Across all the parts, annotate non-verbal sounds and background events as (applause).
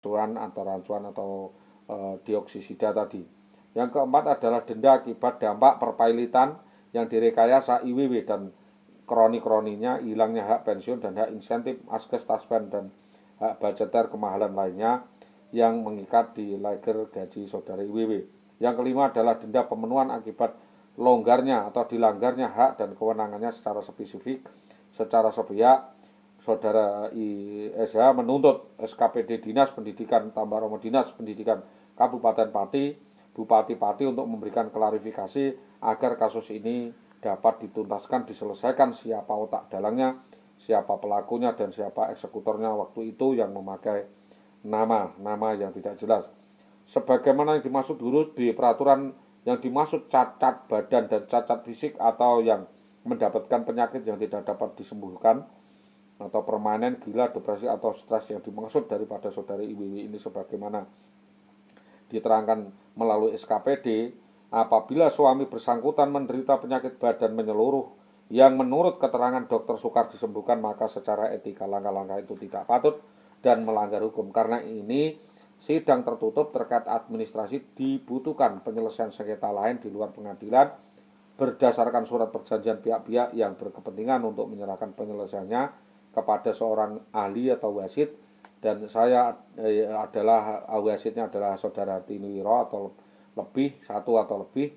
cuan antara rancuan atau e, dioksisida tadi. Yang keempat adalah denda akibat dampak perpailitan yang direkayasa IWW dan kroni-kroninya hilangnya hak pensiun dan hak insentif askes taspen dan hak budgeter kemahalan lainnya yang mengikat di leger gaji saudara IWW. Yang kelima adalah denda pemenuhan akibat longgarnya atau dilanggarnya hak dan kewenangannya secara spesifik, secara sepihak, saudara ISH menuntut SKPD Dinas Pendidikan tambah romo Dinas Pendidikan Kabupaten Pati, Bupati Pati untuk memberikan klarifikasi agar kasus ini dapat dituntaskan, diselesaikan siapa otak dalangnya, siapa pelakunya dan siapa eksekutornya waktu itu yang memakai nama-nama yang tidak jelas. Sebagaimana yang dimaksud huruf di peraturan yang dimaksud cacat badan dan cacat fisik atau yang mendapatkan penyakit yang tidak dapat disembuhkan atau permanen gila depresi atau stres yang dimaksud daripada saudari IWW ini sebagaimana diterangkan melalui SKPD apabila suami bersangkutan menderita penyakit badan menyeluruh yang menurut keterangan dokter Sukar disembuhkan maka secara etika langkah-langkah itu tidak patut dan melanggar hukum karena ini sidang tertutup terkait administrasi dibutuhkan penyelesaian sengketa lain di luar pengadilan berdasarkan surat perjanjian pihak-pihak yang berkepentingan untuk menyerahkan penyelesaiannya kepada seorang ahli atau wasit dan saya eh, adalah wasitnya adalah saudara Wiro atau lebih satu atau lebih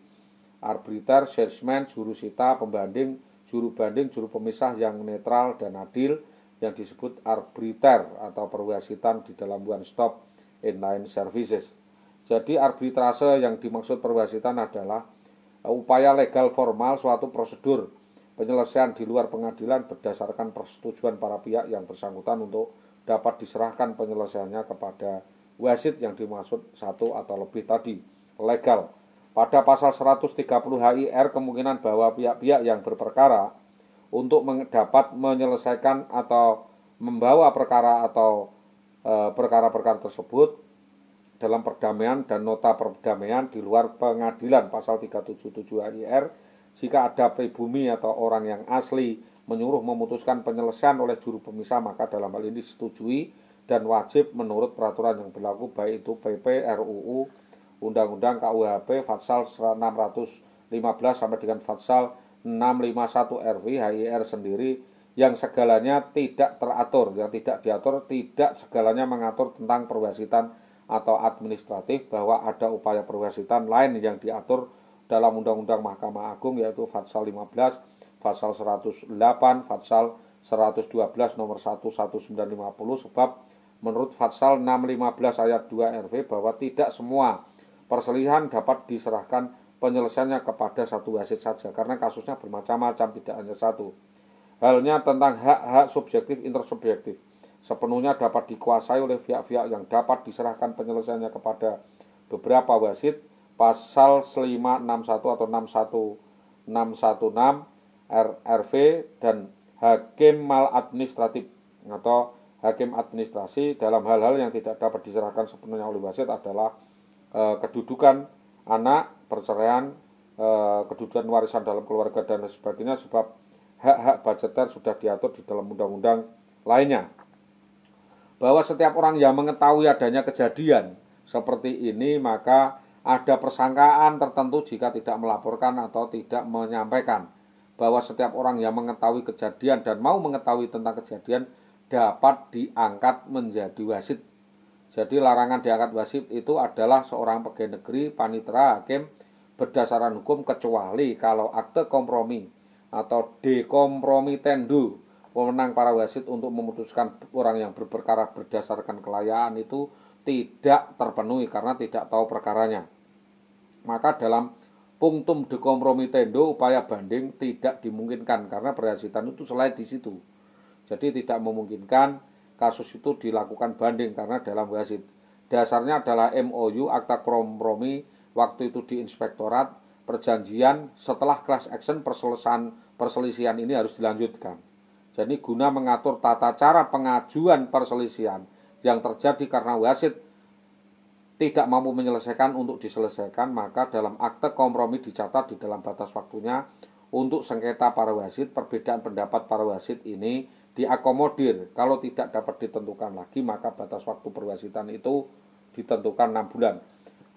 arbiter, salesman, juru sita, pembanding, juru banding, juru pemisah yang netral dan adil yang disebut arbiter atau perwasitan di dalam one stop inline services. Jadi arbitrase yang dimaksud perwasitan adalah upaya legal formal suatu prosedur penyelesaian di luar pengadilan berdasarkan persetujuan para pihak yang bersangkutan untuk dapat diserahkan penyelesaiannya kepada wasit yang dimaksud satu atau lebih tadi. Legal. Pada pasal 130 HIR kemungkinan bahwa pihak-pihak yang berperkara untuk dapat menyelesaikan atau membawa perkara atau e, perkara-perkara tersebut dalam perdamaian dan nota perdamaian di luar pengadilan pasal 377 HIR jika ada pribumi atau orang yang asli menyuruh memutuskan penyelesaian oleh juru pemisah, maka dalam hal ini disetujui dan wajib menurut peraturan yang berlaku baik itu PP, RUU, Undang-Undang KUHP, Fatsal 615 sampai dengan Fatsal 651 RW HIR sendiri yang segalanya tidak teratur, yang tidak diatur, tidak segalanya mengatur tentang perwasitan atau administratif bahwa ada upaya perwasitan lain yang diatur dalam Undang-Undang Mahkamah Agung yaitu Fatsal 15, Fatsal 108, Fatsal 112 nomor 1 sebab menurut Fatsal 615 ayat 2 RV bahwa tidak semua perselisihan dapat diserahkan penyelesaiannya kepada satu wasit saja karena kasusnya bermacam-macam tidak hanya satu. Halnya tentang hak-hak subjektif intersubjektif sepenuhnya dapat dikuasai oleh pihak-pihak yang dapat diserahkan penyelesaiannya kepada beberapa wasit pasal 561 atau 616 RRV dan hakim mal administratif atau hakim administrasi dalam hal-hal yang tidak dapat diserahkan sepenuhnya oleh wasit adalah e, kedudukan anak, perceraian, e, kedudukan warisan dalam keluarga dan sebagainya sebab hak-hak budgeter sudah diatur di dalam undang-undang lainnya. Bahwa setiap orang yang mengetahui adanya kejadian seperti ini maka ada persangkaan tertentu jika tidak melaporkan atau tidak menyampaikan bahwa setiap orang yang mengetahui kejadian dan mau mengetahui tentang kejadian dapat diangkat menjadi wasit. Jadi larangan diangkat wasit itu adalah seorang pegawai negeri, panitera, hakim berdasarkan hukum kecuali kalau akte kompromi atau dekompromi tendu pemenang para wasit untuk memutuskan orang yang berperkara berdasarkan kelayaan itu tidak terpenuhi karena tidak tahu perkaranya. Maka dalam punctum de compromitendo upaya banding tidak dimungkinkan karena perhasitan itu selain di situ. Jadi tidak memungkinkan kasus itu dilakukan banding karena dalam wasit. Dasarnya adalah MOU akta kompromi waktu itu di inspektorat perjanjian setelah class action perselesaan perselisihan ini harus dilanjutkan. Jadi guna mengatur tata cara pengajuan perselisihan yang terjadi karena wasit tidak mampu menyelesaikan untuk diselesaikan, maka dalam akte kompromi dicatat di dalam batas waktunya untuk sengketa para wasit, perbedaan pendapat para wasit ini diakomodir. Kalau tidak dapat ditentukan lagi, maka batas waktu perwasitan itu ditentukan 6 bulan.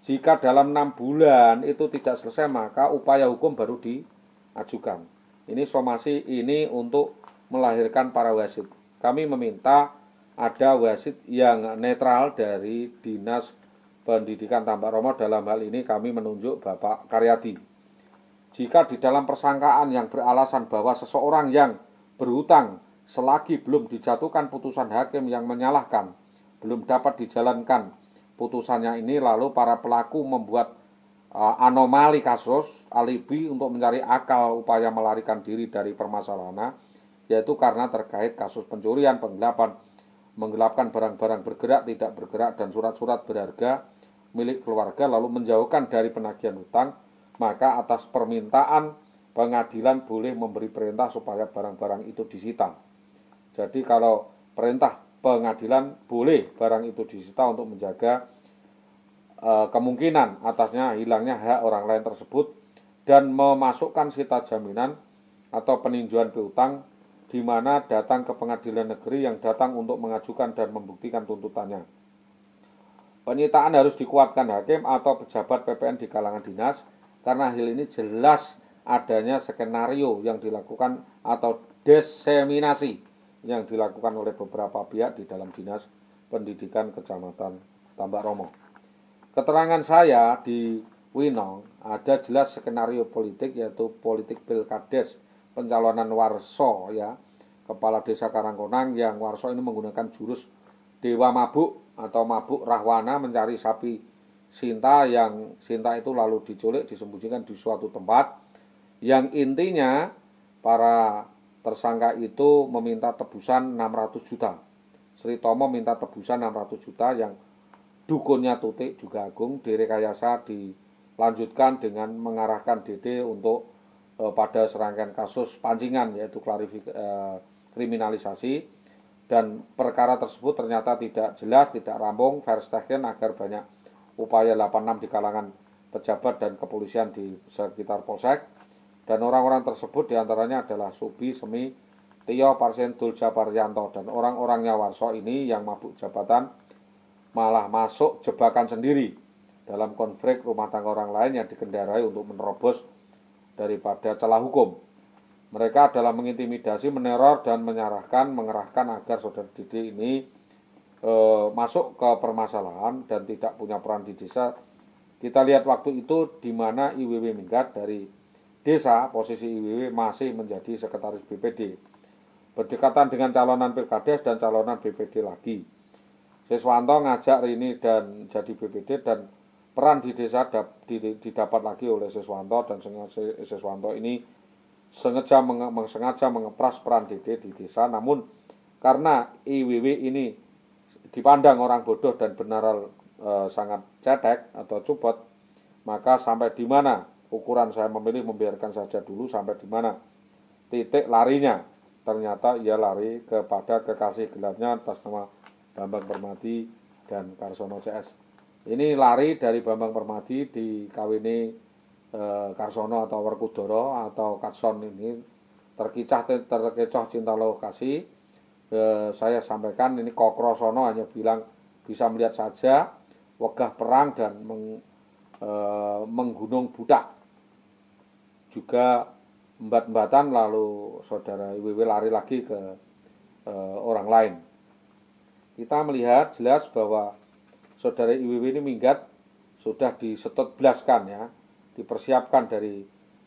Jika dalam 6 bulan itu tidak selesai, maka upaya hukum baru diajukan. Ini somasi ini untuk melahirkan para wasit. Kami meminta ada wasit yang netral dari Dinas Pendidikan Tambak Romo dalam hal ini kami menunjuk Bapak Karyadi. Jika di dalam persangkaan yang beralasan bahwa seseorang yang berhutang selagi belum dijatuhkan putusan hakim yang menyalahkan, belum dapat dijalankan putusannya ini lalu para pelaku membuat uh, anomali kasus alibi untuk mencari akal upaya melarikan diri dari permasalahan yaitu karena terkait kasus pencurian, penggelapan, menggelapkan barang-barang bergerak, tidak bergerak, dan surat-surat berharga milik keluarga, lalu menjauhkan dari penagihan utang, maka atas permintaan pengadilan boleh memberi perintah supaya barang-barang itu disita. Jadi kalau perintah pengadilan boleh barang itu disita untuk menjaga e, kemungkinan atasnya hilangnya hak orang lain tersebut dan memasukkan sita jaminan atau peninjauan piutang di mana datang ke pengadilan negeri yang datang untuk mengajukan dan membuktikan tuntutannya. Penyitaan harus dikuatkan hakim atau pejabat PPN di kalangan dinas karena hal ini jelas adanya skenario yang dilakukan atau deseminasi yang dilakukan oleh beberapa pihak di dalam dinas pendidikan kecamatan Tambak Romo. Keterangan saya di Winong ada jelas skenario politik yaitu politik pilkades pencalonan Warso ya kepala desa Karangkonang yang Warso ini menggunakan jurus dewa mabuk atau mabuk rahwana mencari sapi Sinta yang Sinta itu lalu diculik disembunyikan di suatu tempat yang intinya para tersangka itu meminta tebusan 600 juta. Sri Tomo minta tebusan 600 juta yang dukunnya Tutik juga agung direkayasa dilanjutkan dengan mengarahkan DD untuk Eh, pada serangkaian kasus pancingan yaitu klarifikasi eh, kriminalisasi dan perkara tersebut ternyata tidak jelas, tidak rampung, Verstappen agar banyak upaya 86 di kalangan pejabat dan kepolisian di sekitar Polsek dan orang-orang tersebut diantaranya adalah Subi, Semi, Tio, Parsen, Dulja, Paryanto dan orang-orangnya Warso ini yang mabuk jabatan malah masuk jebakan sendiri dalam konflik rumah tangga orang lain yang dikendarai untuk menerobos daripada celah hukum. Mereka adalah mengintimidasi, meneror, dan menyerahkan, mengerahkan agar saudara Didi ini e, masuk ke permasalahan dan tidak punya peran di desa. Kita lihat waktu itu di mana IWW Minggat dari desa, posisi IWW masih menjadi sekretaris BPD. Berdekatan dengan calonan Pilkades dan calonan BPD lagi. Siswanto ngajak Rini dan jadi BPD dan peran di desa dap, di, didapat lagi oleh Siswanto dan Siswanto ini sengaja menge, sengaja mengepras peran Dede di desa namun karena IWW ini dipandang orang bodoh dan benar e, eh, sangat cetek atau cupet maka sampai di mana ukuran saya memilih membiarkan saja dulu sampai di mana titik larinya ternyata ia lari kepada kekasih gelapnya atas nama Bambang Permati dan Karsono CS ini lari dari Bambang Permadi di Kawini e, eh, Karsono atau Werkudoro atau Katson ini terkicah terkecoh cinta lokasi. E, eh, saya sampaikan ini Kokrosono hanya bilang bisa melihat saja wegah perang dan meng, e, menggunung budak. Juga embat-embatan lalu saudara IWW lari lagi ke e, orang lain. Kita melihat jelas bahwa saudara IWW ini minggat sudah disetot belaskan ya, dipersiapkan dari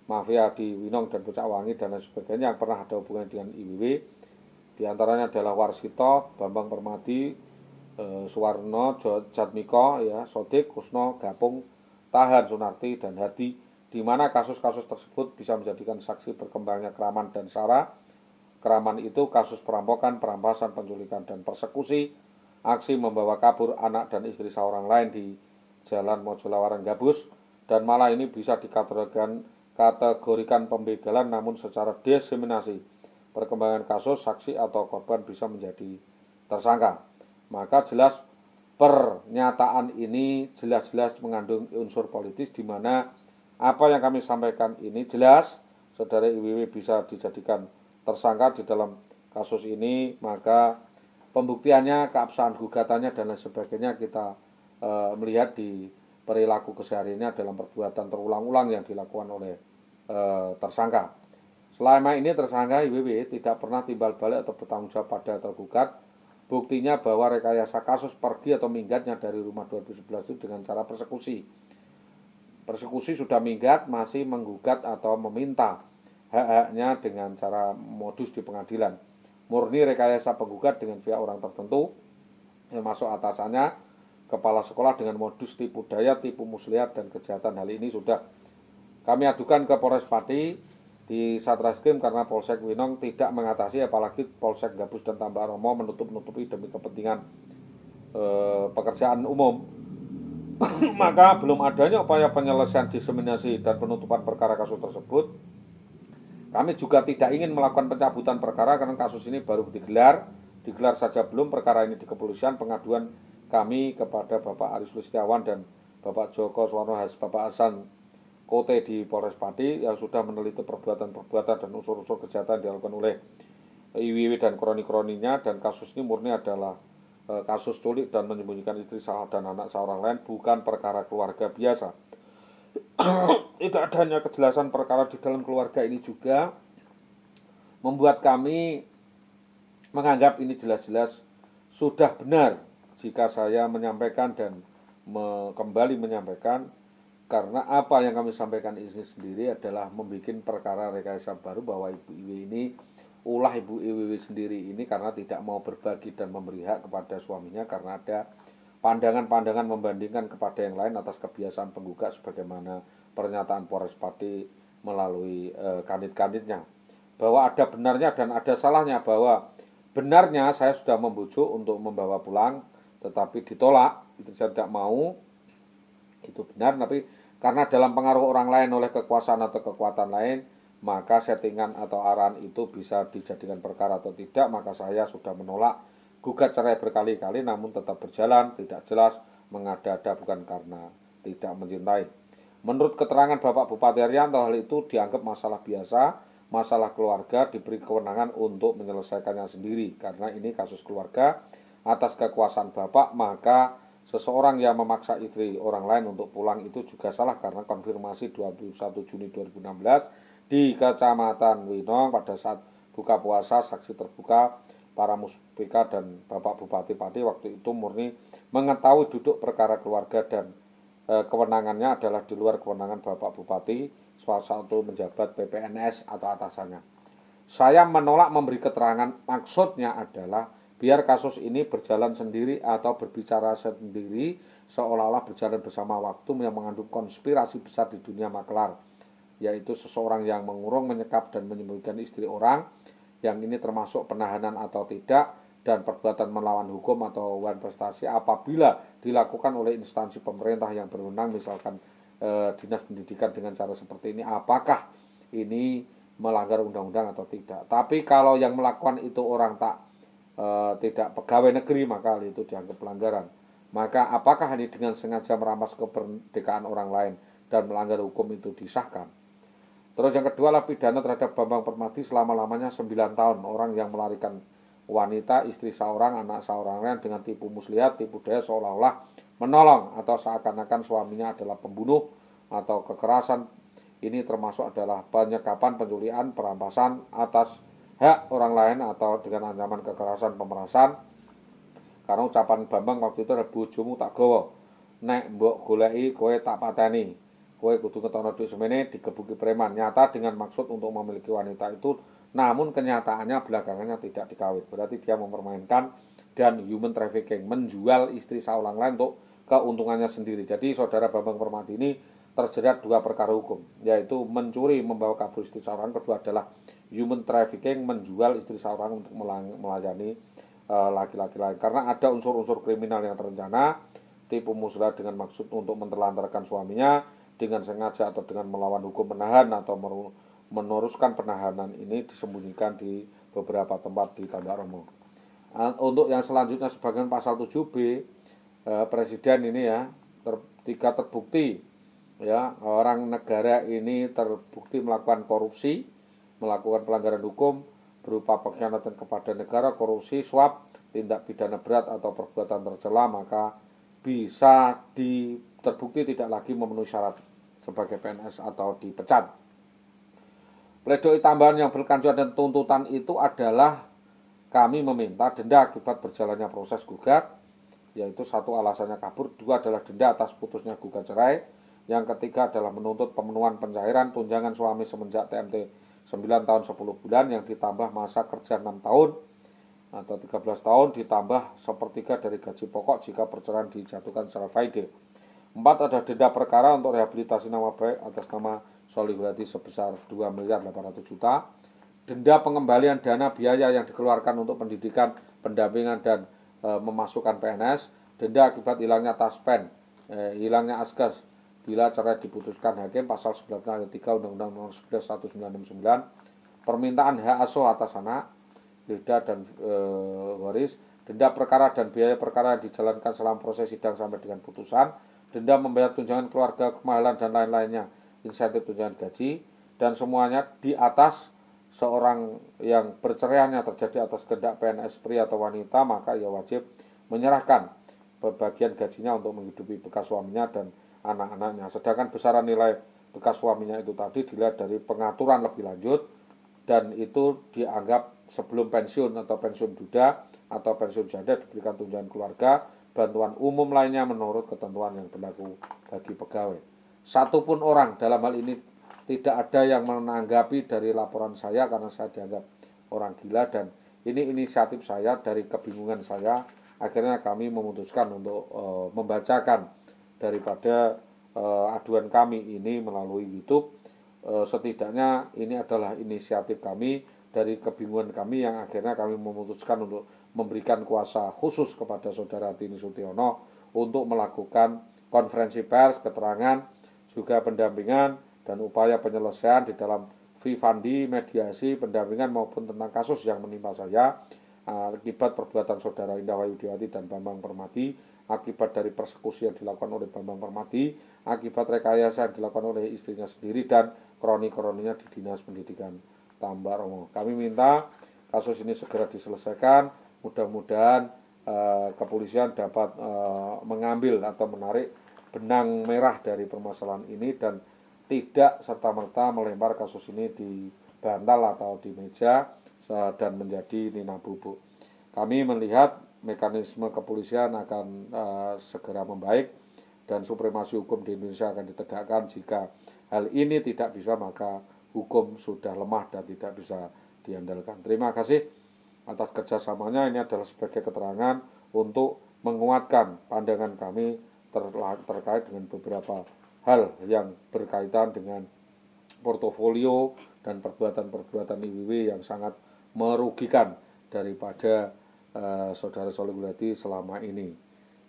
mafia di Winong dan Puncak Wangi dan lain sebagainya yang pernah ada hubungan dengan IWW. Di antaranya adalah Warsito, Bambang Permadi, e, Suwarno, Jatmiko, ya, Sodik, Kusno, Gapung, Tahan, Sunarti, dan Hardi, di mana kasus-kasus tersebut bisa menjadikan saksi berkembangnya keraman dan sara. Keraman itu kasus perampokan, perampasan, penculikan, dan persekusi, aksi membawa kabur anak dan istri seorang lain di Jalan Mojolawarang Gabus dan malah ini bisa dikategorikan kategorikan pembegalan namun secara diseminasi perkembangan kasus saksi atau korban bisa menjadi tersangka maka jelas pernyataan ini jelas-jelas mengandung unsur politis di mana apa yang kami sampaikan ini jelas saudara IWW bisa dijadikan tersangka di dalam kasus ini maka pembuktiannya, keabsahan gugatannya dan lain sebagainya kita e, melihat di perilaku kesehariannya dalam perbuatan terulang-ulang yang dilakukan oleh e, tersangka. Selama ini tersangka IWW tidak pernah timbal balik atau bertanggung jawab pada tergugat. Buktinya bahwa rekayasa kasus pergi atau minggatnya dari rumah 2011 itu dengan cara persekusi. Persekusi sudah minggat masih menggugat atau meminta hak-haknya dengan cara modus di pengadilan murni rekayasa penggugat dengan pihak orang tertentu yang masuk atasannya kepala sekolah dengan modus tipu daya, tipu muslihat dan kejahatan hal ini sudah kami adukan ke Polres Pati di Satreskrim karena Polsek Winong tidak mengatasi apalagi Polsek Gabus dan Tambak Romo menutup-nutupi demi kepentingan e, pekerjaan umum (coughs) maka belum adanya upaya penyelesaian diseminasi dan penutupan perkara kasus tersebut kami juga tidak ingin melakukan pencabutan perkara karena kasus ini baru digelar. Digelar saja belum perkara ini di kepolisian pengaduan kami kepada Bapak Aris Lustiawan dan Bapak Joko Suwarno Has Bapak Hasan Kote di Polres Pati yang sudah meneliti perbuatan-perbuatan dan unsur-unsur kejahatan yang dilakukan oleh IWW dan kroni-kroninya dan kasus ini murni adalah eh, kasus culik dan menyembunyikan istri dan anak seorang lain bukan perkara keluarga biasa. (coughs) tidak adanya kejelasan perkara di dalam keluarga ini juga membuat kami menganggap ini jelas-jelas sudah benar jika saya menyampaikan dan me kembali menyampaikan karena apa yang kami sampaikan ini sendiri adalah membuat perkara rekayasa baru bahwa Ibu Iwi ini ulah Ibu Iwi sendiri ini karena tidak mau berbagi dan memberi hak kepada suaminya karena ada pandangan-pandangan membandingkan kepada yang lain atas kebiasaan penggugat sebagaimana pernyataan Polres Pati melalui e, eh, kandid-kandidnya bahwa ada benarnya dan ada salahnya bahwa benarnya saya sudah membujuk untuk membawa pulang tetapi ditolak itu saya tidak mau itu benar tapi karena dalam pengaruh orang lain oleh kekuasaan atau kekuatan lain maka settingan atau arahan itu bisa dijadikan perkara atau tidak maka saya sudah menolak gugat cerai berkali-kali namun tetap berjalan tidak jelas mengada-ada bukan karena tidak mencintai. Menurut keterangan Bapak Bupati Arianto hal itu dianggap masalah biasa, masalah keluarga diberi kewenangan untuk menyelesaikannya sendiri karena ini kasus keluarga atas kekuasaan Bapak maka seseorang yang memaksa istri orang lain untuk pulang itu juga salah karena konfirmasi 21 Juni 2016 di Kecamatan Winong pada saat buka puasa saksi terbuka para muspika dan Bapak Bupati Pati waktu itu murni mengetahui duduk perkara keluarga dan e, kewenangannya adalah di luar kewenangan Bapak Bupati salah satu menjabat PPNS atau atasannya. Saya menolak memberi keterangan maksudnya adalah biar kasus ini berjalan sendiri atau berbicara sendiri seolah-olah berjalan bersama waktu yang mengandung konspirasi besar di dunia maklar yaitu seseorang yang mengurung, menyekap, dan menyembunyikan istri orang yang ini termasuk penahanan atau tidak dan perbuatan melawan hukum atau wan prestasi apabila dilakukan oleh instansi pemerintah yang berwenang misalkan e, dinas pendidikan dengan cara seperti ini apakah ini melanggar undang-undang atau tidak tapi kalau yang melakukan itu orang tak e, tidak pegawai negeri maka hal itu dianggap pelanggaran maka apakah ini dengan sengaja merampas kemerdekaan orang lain dan melanggar hukum itu disahkan Terus yang kedua lah pidana terhadap Bambang Permadi selama-lamanya 9 tahun. Orang yang melarikan wanita, istri seorang, anak seorang lain dengan tipu muslihat, tipu daya seolah-olah menolong atau seakan-akan suaminya adalah pembunuh atau kekerasan. Ini termasuk adalah penyekapan penculian, perampasan atas hak orang lain atau dengan ancaman kekerasan pemerasan. Karena ucapan Bambang waktu itu ada bujumu tak gowo. Nek mbok gulai kowe tak pateni. Kowe kudu ngetono duit semene dikebuki preman nyata dengan maksud untuk memiliki wanita itu namun kenyataannya belakangannya tidak dikawin. Berarti dia mempermainkan dan human trafficking menjual istri seorang lain untuk keuntungannya sendiri. Jadi saudara Bambang permadi ini terjerat dua perkara hukum yaitu mencuri membawa kabur istri seorang. kedua adalah human trafficking menjual istri seorang untuk melayani eh, laki-laki lain karena ada unsur-unsur kriminal yang terencana tipu muslihat dengan maksud untuk menelantarkan suaminya dengan sengaja atau dengan melawan hukum menahan atau meneruskan penahanan ini disembunyikan di beberapa tempat di Tanda Romo. Untuk yang selanjutnya sebagian pasal 7B e, presiden ini ya ketika terbukti ya orang negara ini terbukti melakukan korupsi, melakukan pelanggaran hukum berupa pengkhianatan kepada negara, korupsi, suap, tindak pidana berat atau perbuatan tercela maka bisa di, terbukti tidak lagi memenuhi syarat sebagai PNS atau dipecat. Pledoi tambahan yang berkelanjutan dan tuntutan itu adalah kami meminta denda akibat berjalannya proses gugat, yaitu satu alasannya kabur, dua adalah denda atas putusnya gugat cerai, yang ketiga adalah menuntut pemenuhan pencairan tunjangan suami semenjak TMT 9 tahun 10 bulan yang ditambah masa kerja 6 tahun atau 13 tahun ditambah sepertiga dari gaji pokok jika perceraian dijatuhkan secara faide. Empat, ada denda perkara untuk rehabilitasi nama baik atas nama Solihuliati sebesar 2 miliar 800 juta. Denda pengembalian dana biaya yang dikeluarkan untuk pendidikan, pendampingan, dan e, memasukkan PNS. Denda akibat hilangnya taspen, e, eh, hilangnya askes bila cerai diputuskan hakim pasal 19 ayat 3 Undang-Undang Nomor 11 1969 permintaan hak asuh atas anak Hilda dan e, waris denda perkara dan biaya perkara yang dijalankan selama proses sidang sampai dengan putusan denda membayar tunjangan keluarga, kemahalan, dan lain-lainnya, insentif tunjangan gaji, dan semuanya di atas seorang yang perceraiannya terjadi atas kehendak PNS pria atau wanita, maka ia wajib menyerahkan pembagian gajinya untuk menghidupi bekas suaminya dan anak-anaknya. Sedangkan besaran nilai bekas suaminya itu tadi dilihat dari pengaturan lebih lanjut dan itu dianggap sebelum pensiun atau pensiun duda atau pensiun janda diberikan tunjangan keluarga bantuan umum lainnya menurut ketentuan yang berlaku bagi pegawai. Satupun orang dalam hal ini tidak ada yang menanggapi dari laporan saya karena saya dianggap orang gila dan ini inisiatif saya dari kebingungan saya akhirnya kami memutuskan untuk e, membacakan daripada e, aduan kami ini melalui YouTube e, setidaknya ini adalah inisiatif kami dari kebingungan kami yang akhirnya kami memutuskan untuk memberikan kuasa khusus kepada saudara Tini Sutiono untuk melakukan konferensi pers, keterangan, juga pendampingan dan upaya penyelesaian di dalam Vivandi, mediasi, pendampingan maupun tentang kasus yang menimpa saya eh, akibat perbuatan saudara Indah Wayudiwati dan Bambang Permati, akibat dari persekusi yang dilakukan oleh Bambang Permati, akibat rekayasa yang dilakukan oleh istrinya sendiri dan kroni-kroninya di Dinas Pendidikan Tambak Romo. Kami minta kasus ini segera diselesaikan mudah-mudahan eh, kepolisian dapat eh, mengambil atau menarik benang merah dari permasalahan ini dan tidak serta-merta melempar kasus ini di bantal atau di meja dan menjadi nina bubuk. Kami melihat mekanisme kepolisian akan eh, segera membaik dan supremasi hukum di Indonesia akan ditegakkan jika hal ini tidak bisa maka hukum sudah lemah dan tidak bisa diandalkan. Terima kasih atas kerjasamanya ini adalah sebagai keterangan untuk menguatkan pandangan kami ter terkait dengan beberapa hal yang berkaitan dengan portofolio dan perbuatan-perbuatan IWW yang sangat merugikan daripada uh, saudara Soligulati selama ini.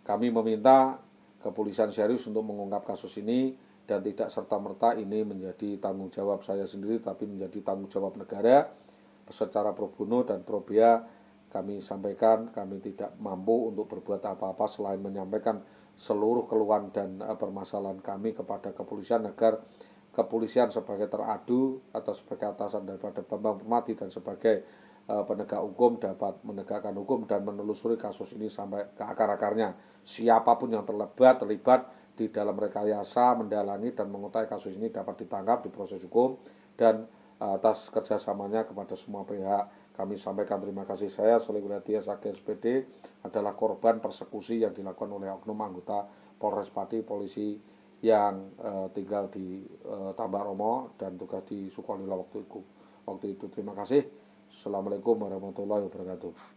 Kami meminta kepolisian serius untuk mengungkap kasus ini dan tidak serta-merta ini menjadi tanggung jawab saya sendiri tapi menjadi tanggung jawab negara secara pro bono dan pro bea kami sampaikan kami tidak mampu untuk berbuat apa-apa selain menyampaikan seluruh keluhan dan eh, permasalahan kami kepada kepolisian agar kepolisian sebagai teradu atau sebagai atasan daripada Bambang Permati dan sebagai eh, penegak hukum dapat menegakkan hukum dan menelusuri kasus ini sampai ke akar-akarnya. Siapapun yang terlibat terlibat di dalam rekayasa, mendalangi dan mengutai kasus ini dapat ditangkap di proses hukum dan atas kerjasamanya kepada semua pihak. Kami sampaikan terima kasih saya, Soleh Wiladia Sakit SPD, adalah korban persekusi yang dilakukan oleh oknum anggota Polres Pati, polisi yang uh, tinggal di uh, Tambak Romo dan tugas di Sukolilo waktu itu. Waktu itu terima kasih. Assalamualaikum warahmatullahi wabarakatuh.